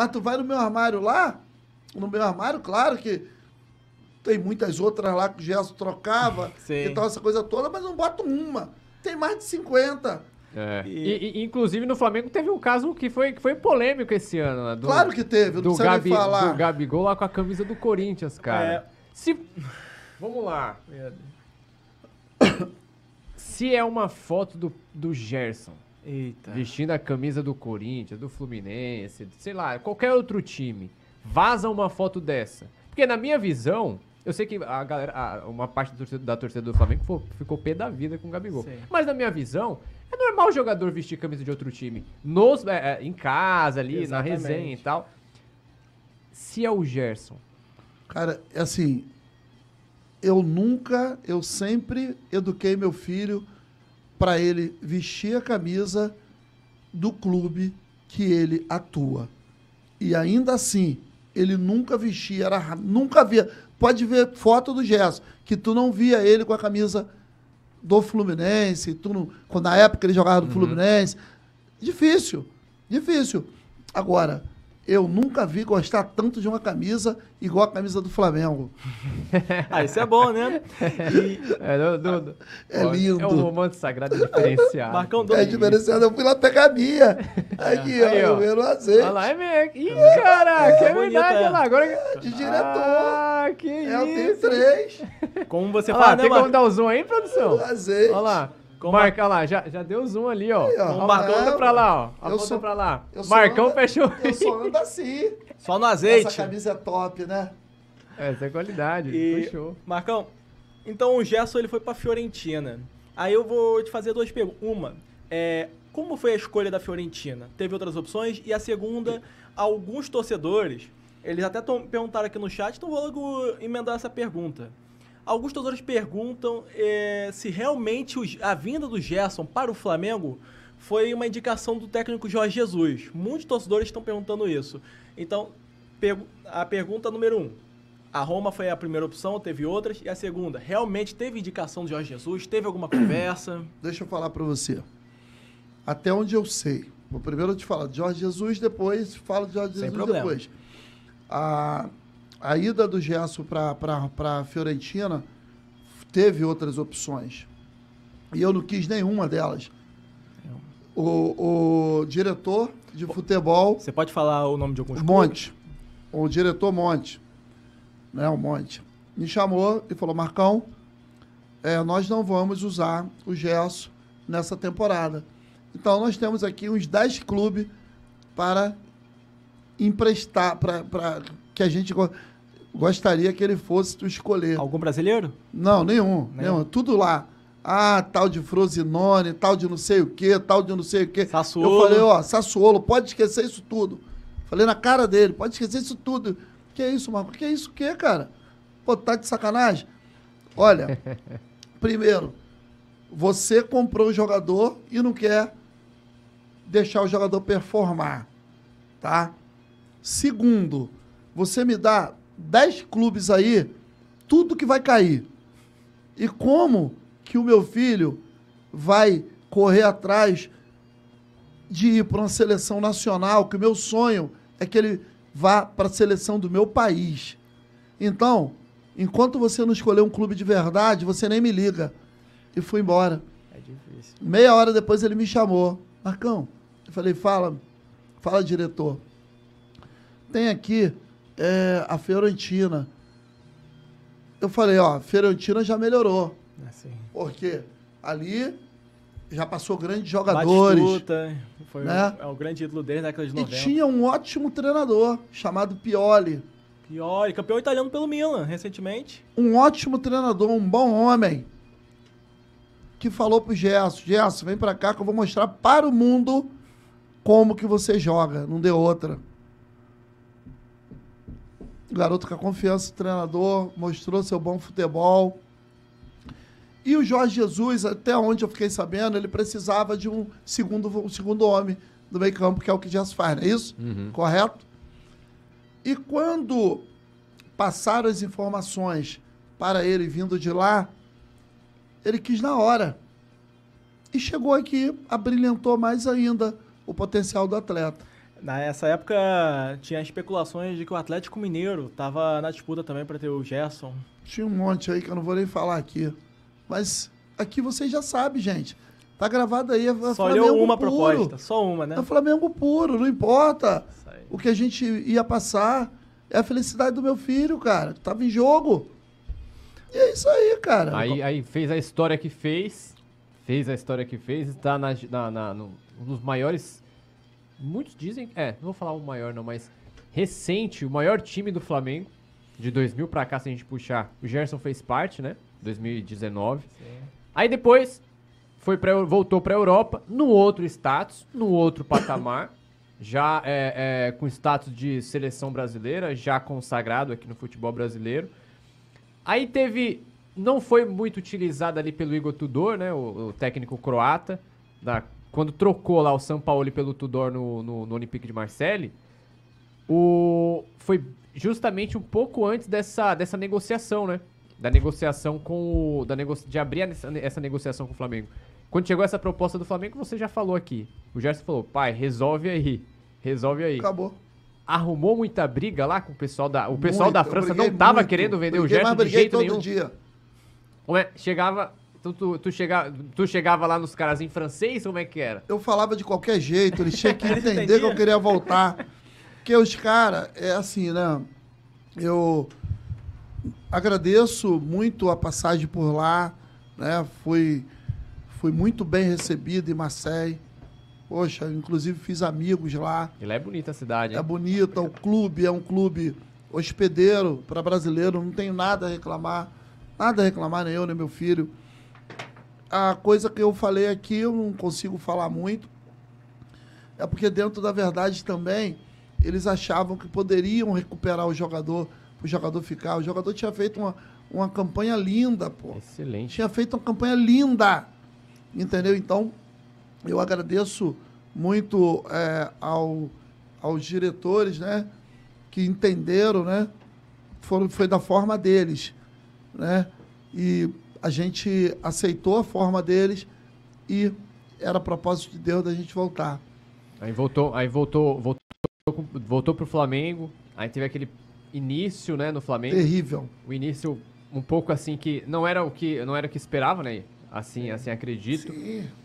Mas tu vai no meu armário lá, no meu armário, claro que tem muitas outras lá que o Gerson trocava Sim. e então tal, essa coisa toda, mas não bota uma. Tem mais de 50. É. E, e, inclusive no Flamengo teve um caso que foi, que foi polêmico esse ano. Né? Do, claro que teve, do, Gabi, do Gabigol lá com a camisa do Corinthians, cara. É. Se. Vamos lá. Se é uma foto do, do Gerson Eita. vestindo a camisa do Corinthians, do Fluminense, sei lá, qualquer outro time, vaza uma foto dessa. Porque na minha visão, eu sei que a galera, a, uma parte da torcida do Flamengo ficou, ficou pé da vida com o Gabigol. Mas na minha visão, é normal o jogador vestir camisa de outro time, nos, é, é, em casa ali, Exatamente. na resenha e tal. Se é o Gerson. Cara, é assim, eu nunca, eu sempre eduquei meu filho para ele vestir a camisa do clube que ele atua. E ainda assim, ele nunca vestia, era, nunca via. Pode ver foto do Gerson, que tu não via ele com a camisa do Fluminense, tu não, quando na época ele jogava do uhum. Fluminense. Difícil, difícil. Agora, eu nunca vi gostar tanto de uma camisa igual a camisa do Flamengo. ah, isso é bom, né? E... É, do, do, é, lindo. É um romance sagrado diferenciado. Marcão do... É diferenciado. Eu fui lá pegar a minha. Aqui, é. Aí, ó, eu azeite. Olha lá, é mesmo. Ih, caraca, é, é verdade. É. Olha lá, agora... De diretor. Ah, que isso. É, eu tenho três. Como você fala, ah, né, tem Mar... como dar o zoom aí, produção? azeite. Olha lá. Com Marca lá, já, já deu zoom ali, ó. Aí, ó é, pra lá, ó. Aponta sou, pra lá. Marcão anda, fechou. Eu sou anda assim. Só no azeite. Essa camisa é top, né? Essa é, é qualidade. E, fechou. Marcão, então o Gerson ele foi pra Fiorentina. Aí eu vou te fazer duas perguntas. Uma, é, como foi a escolha da Fiorentina? Teve outras opções? E a segunda, alguns torcedores, eles até perguntaram aqui no chat, então vou logo emendar essa pergunta. Alguns torcedores perguntam é, se realmente os, a vinda do Gerson para o Flamengo foi uma indicação do técnico Jorge Jesus. Muitos torcedores estão perguntando isso. Então, a pergunta número um. A Roma foi a primeira opção, teve outras. E a segunda, realmente teve indicação de Jorge Jesus? Teve alguma conversa? Deixa eu falar para você. Até onde eu sei. Vou primeiro te falar de Jorge Jesus, depois falo de Jorge Sem Jesus problema. depois. Ah, a ida do Gesso para a Fiorentina teve outras opções. E eu não quis nenhuma delas. O, o diretor de futebol. Você pode falar o nome de alguns Monte. Clubes? O diretor Monte. Né, o Monte. Me chamou e falou: Marcão, é, nós não vamos usar o Gesso nessa temporada. Então nós temos aqui uns 10 clubes para emprestar, para que a gente go gostaria que ele fosse tu escolher. Algum brasileiro? Não, nenhum, nenhum. nenhum. Tudo lá. Ah, tal de Frosinone, tal de não sei o quê, tal de não sei o quê. Sassuolo. Eu falei, ó, Sassuolo, pode esquecer isso tudo. Falei na cara dele, pode esquecer isso tudo. Que é isso, Marco? Que isso o quê, cara? Pô, tá de sacanagem? Olha, primeiro, você comprou o jogador e não quer deixar o jogador performar, tá? Segundo, você me dá 10 clubes aí, tudo que vai cair. E como que o meu filho vai correr atrás de ir para uma seleção nacional, que o meu sonho é que ele vá para a seleção do meu país. Então, enquanto você não escolher um clube de verdade, você nem me liga. E fui embora. É difícil. Meia hora depois ele me chamou. Marcão, eu falei, fala, fala diretor. Tem aqui é, a Fiorentina. Eu falei, ó, a Fiorentina já melhorou. Assim. Porque ali já passou grandes jogadores. Batistuta, foi né? o, é o grande ídolo dele na década de 90. E tinha um ótimo treinador chamado Pioli. Pioli, campeão italiano pelo Milan, recentemente. Um ótimo treinador, um bom homem. Que falou pro Gerson, Gerson, vem pra cá que eu vou mostrar para o mundo como que você joga. Não deu outra garoto com a confiança do treinador, mostrou seu bom futebol. E o Jorge Jesus, até onde eu fiquei sabendo, ele precisava de um segundo, um segundo homem do meio campo, que é o que já se faz, não é isso? Uhum. Correto? E quando passaram as informações para ele vindo de lá, ele quis na hora. E chegou aqui, abrilhantou mais ainda o potencial do atleta. Nessa época tinha especulações de que o Atlético Mineiro tava na disputa também para ter o Gerson. Tinha um monte aí que eu não vou nem falar aqui. Mas aqui vocês já sabem, gente. Tá gravado aí. É só Flamengo uma puro. proposta, só uma, né? É Flamengo puro, não importa. O que a gente ia passar é a felicidade do meu filho, cara. Tava em jogo. E é isso aí, cara. Aí, aí fez a história que fez. Fez a história que fez. Está na, na, na, no, maiores muitos dizem, é, não vou falar o maior não, mas recente, o maior time do Flamengo, de 2000 pra cá, se a gente puxar, o Gerson fez parte, né? 2019. Sim. Aí depois foi pra, voltou para Europa, no outro status, no outro patamar, já é, é, com status de seleção brasileira, já consagrado aqui no futebol brasileiro. Aí teve, não foi muito utilizado ali pelo Igor Tudor, né, o, o técnico croata da quando trocou lá o São Paulo pelo Tudor no, no, no Olympique de Marseille, o, foi justamente um pouco antes dessa, dessa negociação, né? Da negociação com o. Da nego, de abrir essa, essa negociação com o Flamengo. Quando chegou essa proposta do Flamengo, você já falou aqui. O Gerson falou: pai, resolve aí. Resolve aí. Acabou. Arrumou muita briga lá com o pessoal da. O pessoal muito, da França não tava muito, querendo vender briguei, o Gerson mas de jeito todo nenhum. dia. É? Chegava, então tu, tu, chega, tu chegava lá nos caras em francês, como é que era? Eu falava de qualquer jeito, eles tinham que entender que eu queria voltar. Porque os caras, é assim, né? Eu agradeço muito a passagem por lá, né? Fui, fui muito bem recebido em Marseille. Poxa, inclusive fiz amigos lá. E lá é bonita a cidade. É bonita, o clube é um clube hospedeiro para brasileiro, não tenho nada a reclamar. Nada a reclamar, nem eu, nem meu filho a coisa que eu falei aqui, eu não consigo falar muito, é porque dentro da verdade também, eles achavam que poderiam recuperar o jogador, o jogador ficar. O jogador tinha feito uma, uma campanha linda, pô. Excelente. Tinha feito uma campanha linda, entendeu? Então, eu agradeço muito é, ao, aos diretores, né? Que entenderam, né? Foram, foi da forma deles, né? E a gente aceitou a forma deles e era propósito de Deus da gente voltar. Aí voltou, aí voltou, voltou, voltou pro Flamengo, aí teve aquele início, né, no Flamengo. Terrível. O início um pouco assim que não era o que não era o que esperava, né? Assim, é. assim acredito. Sim.